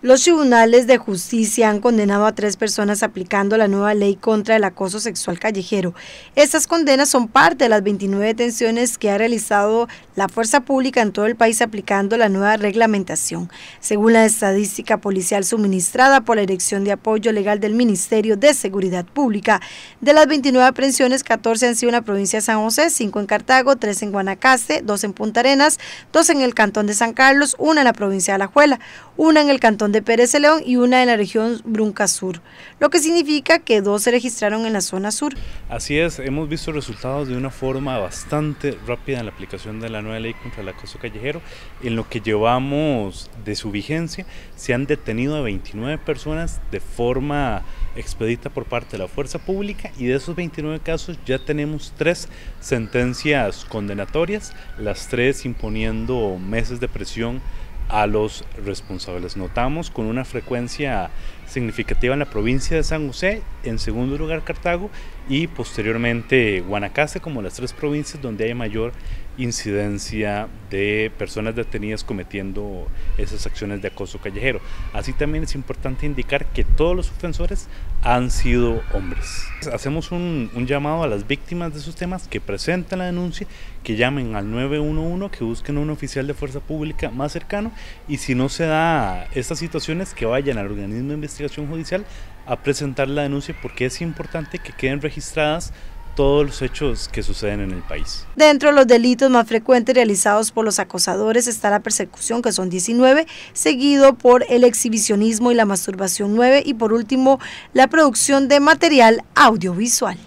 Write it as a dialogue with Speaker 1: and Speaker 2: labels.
Speaker 1: Los tribunales de justicia han condenado a tres personas aplicando la nueva ley contra el acoso sexual callejero. Estas condenas son parte de las 29 detenciones que ha realizado la fuerza pública en todo el país aplicando la nueva reglamentación, según la estadística policial suministrada por la Dirección de Apoyo Legal del Ministerio de Seguridad Pública. De las 29 aprehensiones, 14 han sido en la provincia de San José, 5 en Cartago, 3 en Guanacaste, 2 en Punta Arenas, 2 en el cantón de San Carlos, 1 en la provincia de Alajuela, 1 en el cantón de Pérez de León y 1 en la región Brunca Sur, lo que significa que 2 se registraron en la zona sur.
Speaker 2: Así es, hemos visto resultados de una forma bastante rápida en la aplicación de la ley contra el acoso callejero. En lo que llevamos de su vigencia, se han detenido a 29 personas de forma expedita por parte de la fuerza pública y de esos 29 casos ya tenemos tres sentencias condenatorias, las tres imponiendo meses de presión a los responsables. Notamos con una frecuencia significativa en la provincia de San José, en segundo lugar Cartago y posteriormente Guanacaste como las tres provincias donde hay mayor incidencia de personas detenidas cometiendo esas acciones de acoso callejero. Así también es importante indicar que todos los ofensores han sido hombres. Hacemos un, llamado a las víctimas de esos temas que presenten la denuncia, que llamen al 911, que busquen a un oficial de fuerza pública más cercano y si no se da estas situaciones que vayan al organismo de investigación judicial a presentar la denuncia porque es importante que queden registrados registradas todos los hechos que suceden en el país.
Speaker 1: Dentro de los delitos más frecuentes realizados por los acosadores está la persecución, que son 19, seguido por el exhibicionismo y la masturbación 9 y por último la producción de material audiovisual.